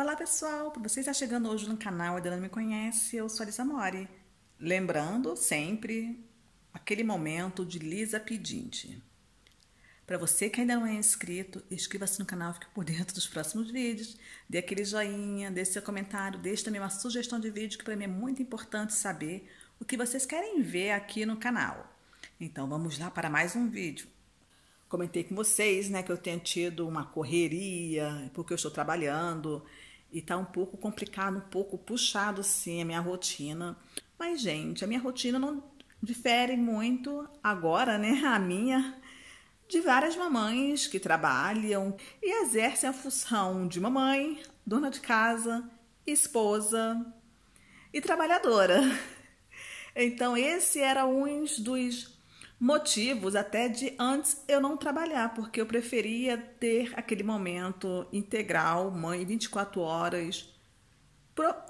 Olá pessoal, para você está chegando hoje no canal e ainda não me conhece, eu sou a Lisa Mori. Lembrando sempre aquele momento de Lisa Pedinte. Para você que ainda não é inscrito, inscreva-se no canal, fique por dentro dos próximos vídeos, dê aquele joinha, deixe seu comentário, deixe também uma sugestão de vídeo que para mim é muito importante saber o que vocês querem ver aqui no canal. Então vamos lá para mais um vídeo. Comentei com vocês, né, que eu tenho tido uma correria porque eu estou trabalhando e tá um pouco complicado, um pouco puxado sim a minha rotina. Mas, gente, a minha rotina não difere muito agora, né? A minha de várias mamães que trabalham e exercem a função de mamãe, dona de casa, esposa e trabalhadora. Então, esse era um dos motivos até de antes eu não trabalhar, porque eu preferia ter aquele momento integral, mãe, 24 horas,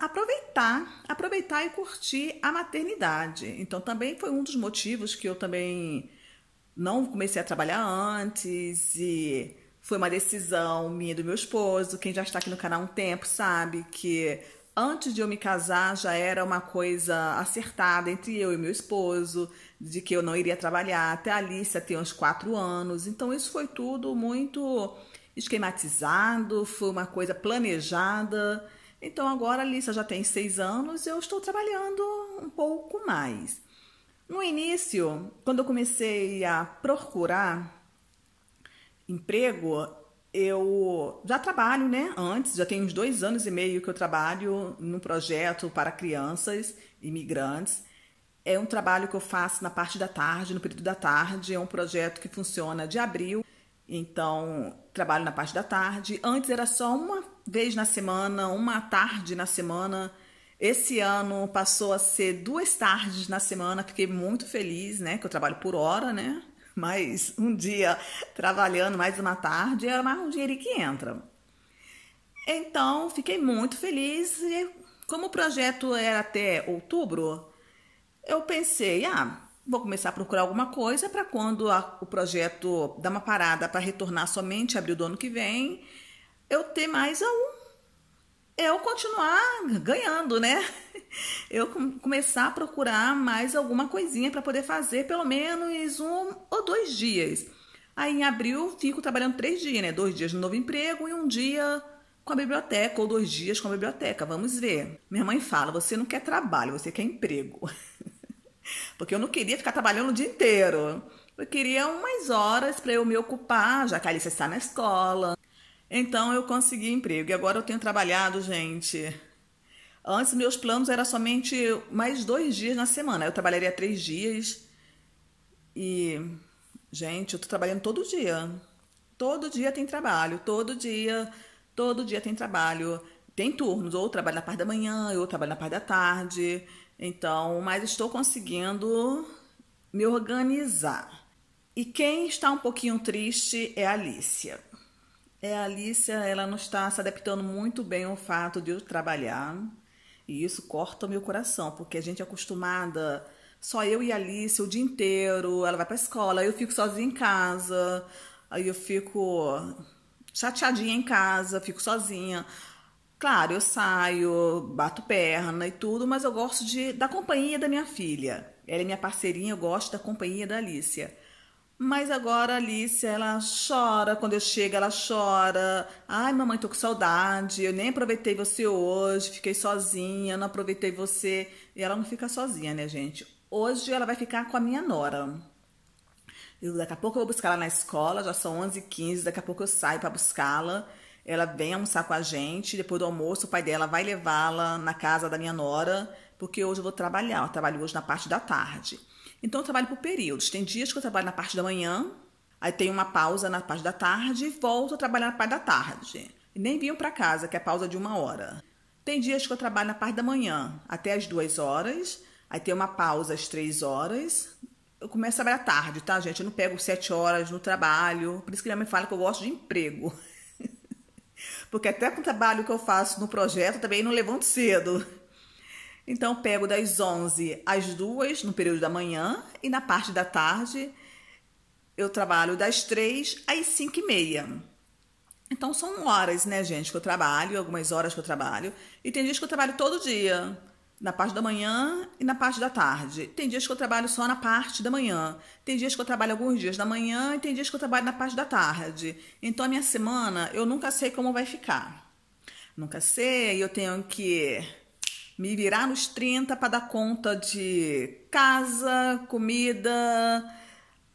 aproveitar, aproveitar e curtir a maternidade. Então também foi um dos motivos que eu também não comecei a trabalhar antes e foi uma decisão minha e do meu esposo. Quem já está aqui no canal há um tempo sabe que antes de eu me casar já era uma coisa acertada entre eu e meu esposo, de que eu não iria trabalhar até a Alicia ter uns quatro anos. Então isso foi tudo muito esquematizado, foi uma coisa planejada. Então agora a Alicia já tem seis anos, eu estou trabalhando um pouco mais. No início, quando eu comecei a procurar emprego, eu já trabalho, né? Antes, já tem uns dois anos e meio que eu trabalho num projeto para crianças imigrantes. É um trabalho que eu faço na parte da tarde, no período da tarde. É um projeto que funciona de abril. Então, trabalho na parte da tarde. Antes era só uma vez na semana, uma tarde na semana. Esse ano passou a ser duas tardes na semana. Fiquei muito feliz, né? Que eu trabalho por hora, né? mas um dia trabalhando mais uma tarde, era é mais um dinheiro que entra. Então, fiquei muito feliz e como o projeto era até outubro, eu pensei, ah, vou começar a procurar alguma coisa para quando a, o projeto dá uma parada para retornar somente abril do ano que vem, eu ter mais um eu continuar ganhando, né? Eu começar a procurar mais alguma coisinha para poder fazer pelo menos um ou dois dias. Aí em abril fico trabalhando três dias, né? Dois dias no novo emprego e um dia com a biblioteca, ou dois dias com a biblioteca. Vamos ver. Minha mãe fala: você não quer trabalho, você quer emprego. Porque eu não queria ficar trabalhando o dia inteiro. Eu queria umas horas para eu me ocupar, já que a Alice está na escola. Então eu consegui emprego e agora eu tenho trabalhado, gente. Antes meus planos era somente mais dois dias na semana. Eu trabalharia três dias e, gente, eu tô trabalhando todo dia. Todo dia tem trabalho, todo dia, todo dia tem trabalho. Tem turnos, ou trabalho na parte da manhã, ou trabalho na parte da tarde. Então, mas estou conseguindo me organizar. E quem está um pouquinho triste é a Alicia. É, a Alicia, ela não está se adaptando muito bem ao fato de eu trabalhar. E isso corta o meu coração, porque a gente é acostumada, só eu e a Alicia o dia inteiro, ela vai para a escola, eu fico sozinha em casa, aí eu fico chateadinha em casa, fico sozinha. Claro, eu saio, bato perna e tudo, mas eu gosto de, da companhia da minha filha. Ela é minha parceirinha, eu gosto da companhia da Alicia. Mas agora a Alice, ela chora quando eu chego, ela chora. Ai, mamãe, tô com saudade. Eu nem aproveitei você hoje, fiquei sozinha, não aproveitei você. E ela não fica sozinha, né, gente? Hoje ela vai ficar com a minha nora. Eu, daqui a pouco eu vou buscar ela na escola, já são 11h15, daqui a pouco eu saio para buscá-la. Ela vem almoçar com a gente, depois do almoço o pai dela vai levá-la na casa da minha nora, porque hoje eu vou trabalhar. Eu trabalho hoje na parte da tarde. Então eu trabalho por períodos. Tem dias que eu trabalho na parte da manhã, aí tem uma pausa na parte da tarde e volto a trabalhar na parte da tarde. E nem vim para casa, que é pausa de uma hora. Tem dias que eu trabalho na parte da manhã até as duas horas, aí tem uma pausa às três horas. Eu começo a trabalhar tarde, tá, gente? Eu não pego sete horas no trabalho. Por isso que minha mãe fala que eu gosto de emprego. Porque até com o trabalho que eu faço no projeto, também não levanto cedo. Então, pego das 11 às 2 no período da manhã e na parte da tarde eu trabalho das 3 às 5 e meia. Então, são horas, né, gente, que eu trabalho, algumas horas que eu trabalho. E tem dias que eu trabalho todo dia, na parte da manhã e na parte da tarde. Tem dias que eu trabalho só na parte da manhã. Tem dias que eu trabalho alguns dias da manhã e tem dias que eu trabalho na parte da tarde. Então, a minha semana, eu nunca sei como vai ficar. Nunca sei, eu tenho que me virar nos 30 para dar conta de casa, comida,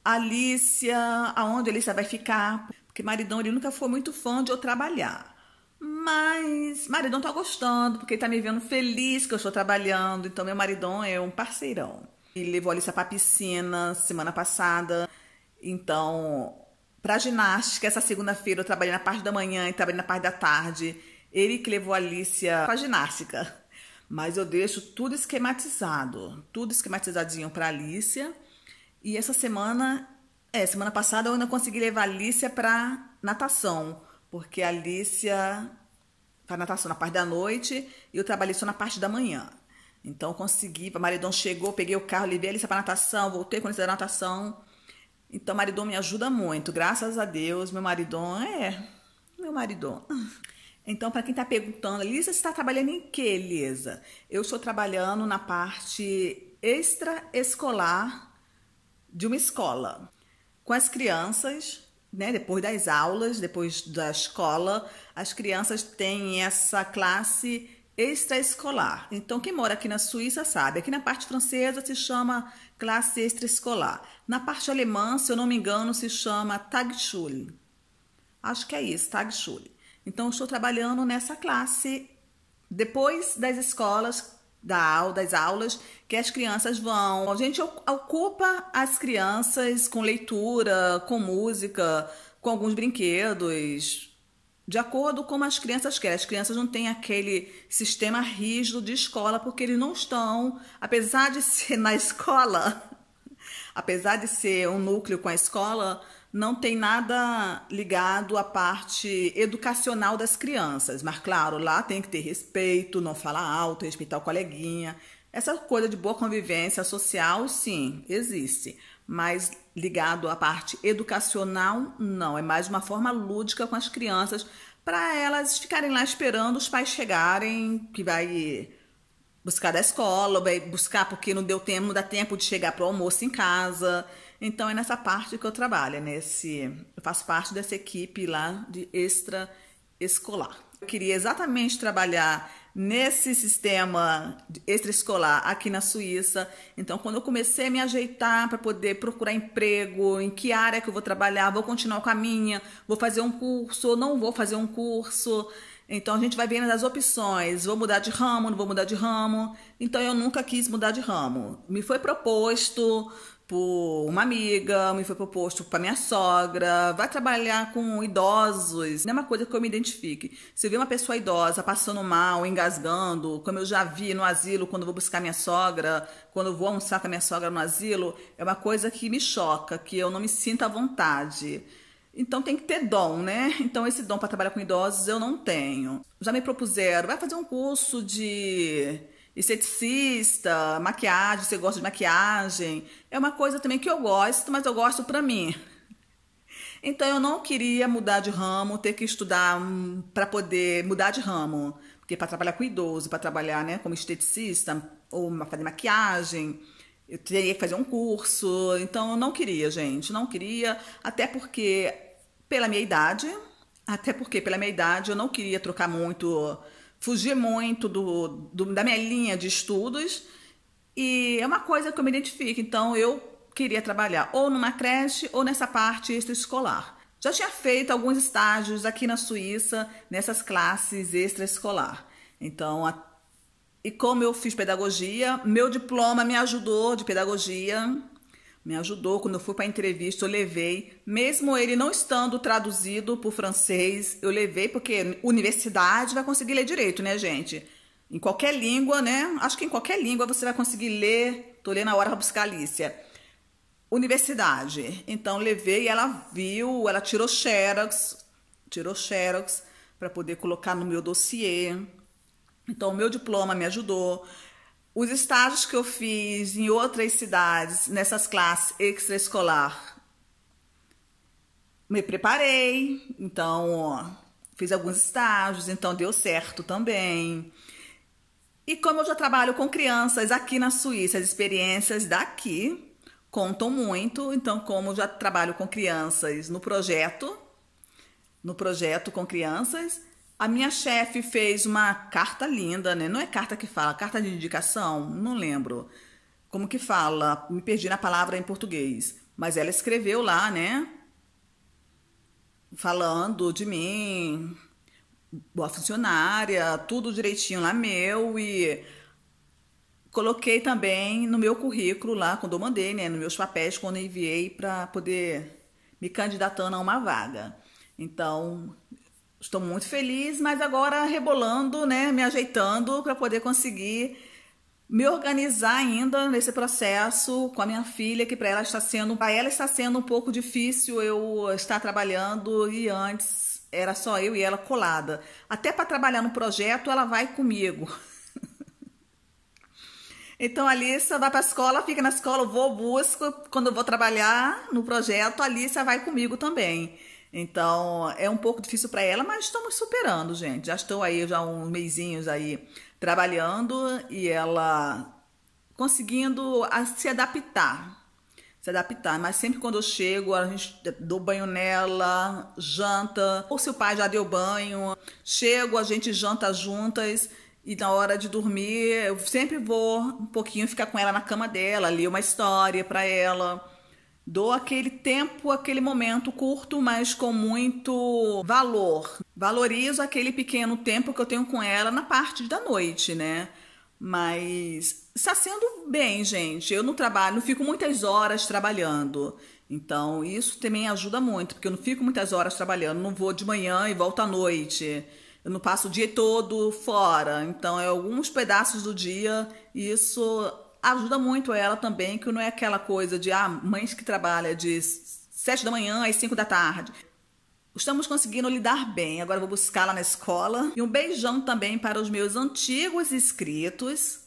Alícia, aonde a Alícia vai ficar. Porque maridão ele nunca foi muito fã de eu trabalhar. Mas maridão tá gostando, porque ele tá me vendo feliz que eu estou trabalhando. Então, meu maridão é um parceirão. Ele levou a Alícia pra piscina semana passada. Então, pra ginástica, essa segunda-feira eu trabalhei na parte da manhã e trabalhei na parte da tarde. Ele que levou a Alícia pra ginástica. Mas eu deixo tudo esquematizado, tudo esquematizadinho para Alicia. E essa semana, é, semana passada eu ainda consegui levar a Alicia para natação, porque a Alicia para natação na parte da noite e eu trabalhei só na parte da manhã. Então consegui, o maridão chegou, peguei o carro, levei a Alicia para natação, voltei com a Alícia da natação. Então, maridão me ajuda muito, graças a Deus. Meu maridão é. Meu maridão então, para quem está perguntando, Elisa, você está trabalhando em que, Lisa? Eu estou trabalhando na parte extraescolar de uma escola, com as crianças, né? Depois das aulas, depois da escola, as crianças têm essa classe extraescolar. Então, quem mora aqui na Suíça sabe, aqui na parte francesa se chama classe extraescolar. Na parte alemã, se eu não me engano, se chama Tagschule. Acho que é isso, Tagschule. Então, estou trabalhando nessa classe depois das escolas, da, das aulas, que as crianças vão. A gente ocupa as crianças com leitura, com música, com alguns brinquedos, de acordo com como as crianças querem. As crianças não têm aquele sistema rígido de escola, porque eles não estão, apesar de ser na escola, apesar de ser um núcleo com a escola, não tem nada ligado à parte educacional das crianças. Mas, claro, lá tem que ter respeito, não falar alto, respeitar o coleguinha. Essa coisa de boa convivência social, sim, existe. Mas ligado à parte educacional, não. É mais uma forma lúdica com as crianças para elas ficarem lá esperando os pais chegarem, que vai buscar da escola, vai buscar porque não deu tempo, não dá tempo de chegar para o almoço em casa. Então é nessa parte que eu trabalho, é nesse, eu faço parte dessa equipe lá de extra escolar. Eu queria exatamente trabalhar nesse sistema extraescolar aqui na Suíça. Então, quando eu comecei a me ajeitar para poder procurar emprego, em que área que eu vou trabalhar, vou continuar com a minha, vou fazer um curso ou não vou fazer um curso. Então, a gente vai vendo as opções. Vou mudar de ramo, não vou mudar de ramo. Então, eu nunca quis mudar de ramo. Me foi proposto por uma amiga, me foi proposto para minha sogra, vai trabalhar com idosos. Não é uma coisa que eu me identifique. Se eu ver uma pessoa idosa passando mal, engasgando, como eu já vi no asilo quando vou buscar minha sogra, quando vou almoçar com a minha sogra no asilo, é uma coisa que me choca, que eu não me sinto à vontade. Então tem que ter dom, né? Então esse dom para trabalhar com idosos eu não tenho. Já me propuseram, vai fazer um curso de esteticista, maquiagem, você gosta de maquiagem. É uma coisa também que eu gosto, mas eu gosto para mim. Então eu não queria mudar de ramo, ter que estudar hum, para poder mudar de ramo, porque para trabalhar com idoso, para trabalhar, né, como esteticista ou fazer maquiagem, eu teria que fazer um curso. Então eu não queria, gente, não queria, até porque pela minha idade, até porque pela minha idade eu não queria trocar muito fugi muito do, do, da minha linha de estudos e é uma coisa que eu me identifico. Então, eu queria trabalhar ou numa creche ou nessa parte extraescolar. Já tinha feito alguns estágios aqui na Suíça nessas classes extraescolar. Então, a... e como eu fiz pedagogia, meu diploma me ajudou de pedagogia me ajudou. Quando eu fui para a entrevista, eu levei, mesmo ele não estando traduzido para o francês, eu levei, porque universidade vai conseguir ler direito, né, gente? Em qualquer língua, né? Acho que em qualquer língua você vai conseguir ler. Tô lendo a hora para buscar a Alicia. Universidade. Então, levei, ela viu, ela tirou xerox, tirou xerox para poder colocar no meu dossiê. Então, o meu diploma me ajudou. Os estágios que eu fiz em outras cidades, nessas classes extraescolar, me preparei, então ó, fiz alguns estágios, então deu certo também. E como eu já trabalho com crianças aqui na Suíça, as experiências daqui contam muito. Então, como eu já trabalho com crianças no projeto, no projeto com crianças, a minha chefe fez uma carta linda, né? Não é carta que fala, carta de indicação, não lembro. Como que fala? Me perdi na palavra em português. Mas ela escreveu lá, né? Falando de mim, boa funcionária, tudo direitinho lá meu e coloquei também no meu currículo lá quando eu mandei, né, nos meus papéis quando eu enviei para poder me candidatando a uma vaga. Então, estou muito feliz, mas agora rebolando, né, me ajeitando para poder conseguir me organizar ainda nesse processo com a minha filha, que para ela está sendo, para ela está sendo um pouco difícil eu estar trabalhando e antes era só eu e ela colada. Até para trabalhar no projeto, ela vai comigo. Então a Alissa vai para a escola, fica na escola, eu vou, busco. Quando eu vou trabalhar no projeto, a Alissa vai comigo também. Então, é um pouco difícil para ela, mas estamos superando, gente. Já estou aí já uns meizinhos aí trabalhando e ela conseguindo se adaptar. Se adaptar, mas sempre quando eu chego, a gente eh, dou banho nela, janta, ou seu pai já deu banho, chego, a gente janta juntas e na hora de dormir, eu sempre vou um pouquinho ficar com ela na cama dela, li uma história para ela Dou aquele tempo, aquele momento curto, mas com muito valor. Valorizo aquele pequeno tempo que eu tenho com ela na parte da noite, né? Mas está sendo bem, gente. Eu não trabalho, não fico muitas horas trabalhando. Então, isso também ajuda muito, porque eu não fico muitas horas trabalhando, não vou de manhã e volto à noite. Eu não passo o dia todo fora. Então, é alguns pedaços do dia, e isso ajuda muito ela também, que não é aquela coisa de ah, mães que trabalham de 7 da manhã às 5 da tarde. Estamos conseguindo lidar bem. Agora vou buscar lá na escola. E um beijão também para os meus antigos inscritos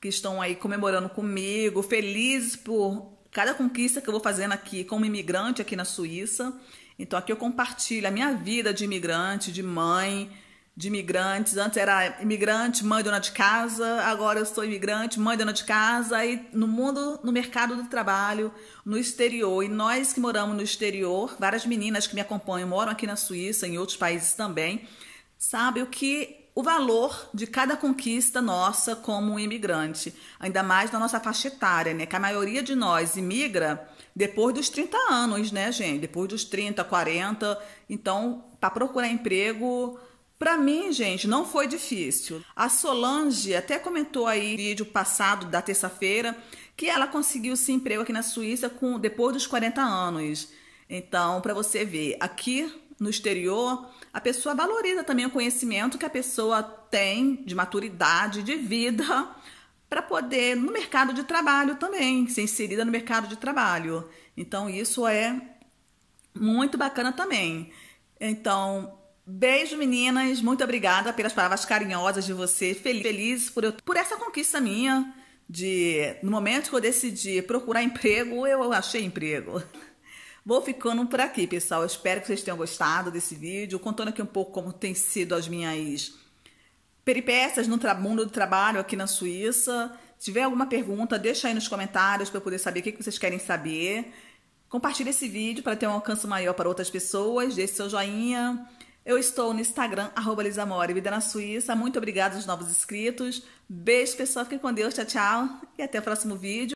que estão aí comemorando comigo, felizes por cada conquista que eu vou fazendo aqui como imigrante aqui na Suíça. Então aqui eu compartilho a minha vida de imigrante, de mãe, de imigrantes. Antes era imigrante, mãe, dona de casa. Agora eu sou imigrante, mãe, dona de casa. E no mundo, no mercado do trabalho, no exterior. E nós que moramos no exterior, várias meninas que me acompanham moram aqui na Suíça, em outros países também, Sabe o que o valor de cada conquista nossa como imigrante, ainda mais na nossa faixa etária, né? Que a maioria de nós imigra depois dos 30 anos, né, gente? Depois dos 30, 40. Então, para procurar emprego, para mim, gente, não foi difícil. A Solange até comentou aí no vídeo passado da terça-feira que ela conseguiu esse emprego aqui na Suíça com depois dos 40 anos. Então, para você ver, aqui no exterior, a pessoa valoriza também o conhecimento que a pessoa tem de maturidade, de vida, para poder no mercado de trabalho também, ser inserida no mercado de trabalho. Então, isso é muito bacana também. Então, Beijo, meninas. Muito obrigada pelas palavras carinhosas de você. Feliz, feliz por, eu, por essa conquista minha de no momento que eu decidi procurar emprego, eu achei emprego. Vou ficando por aqui, pessoal. Eu espero que vocês tenham gostado desse vídeo, contando aqui um pouco como tem sido as minhas peripécias no mundo do trabalho aqui na Suíça. Se tiver alguma pergunta, deixa aí nos comentários para eu poder saber o que vocês querem saber. Compartilhe esse vídeo para ter um alcance maior para outras pessoas. Deixe seu joinha eu estou no Instagram, arroba Lisamore, Vida na Suíça. Muito obrigada aos novos inscritos. Beijo, pessoal. Fiquem com Deus. Tchau, tchau. E até o próximo vídeo.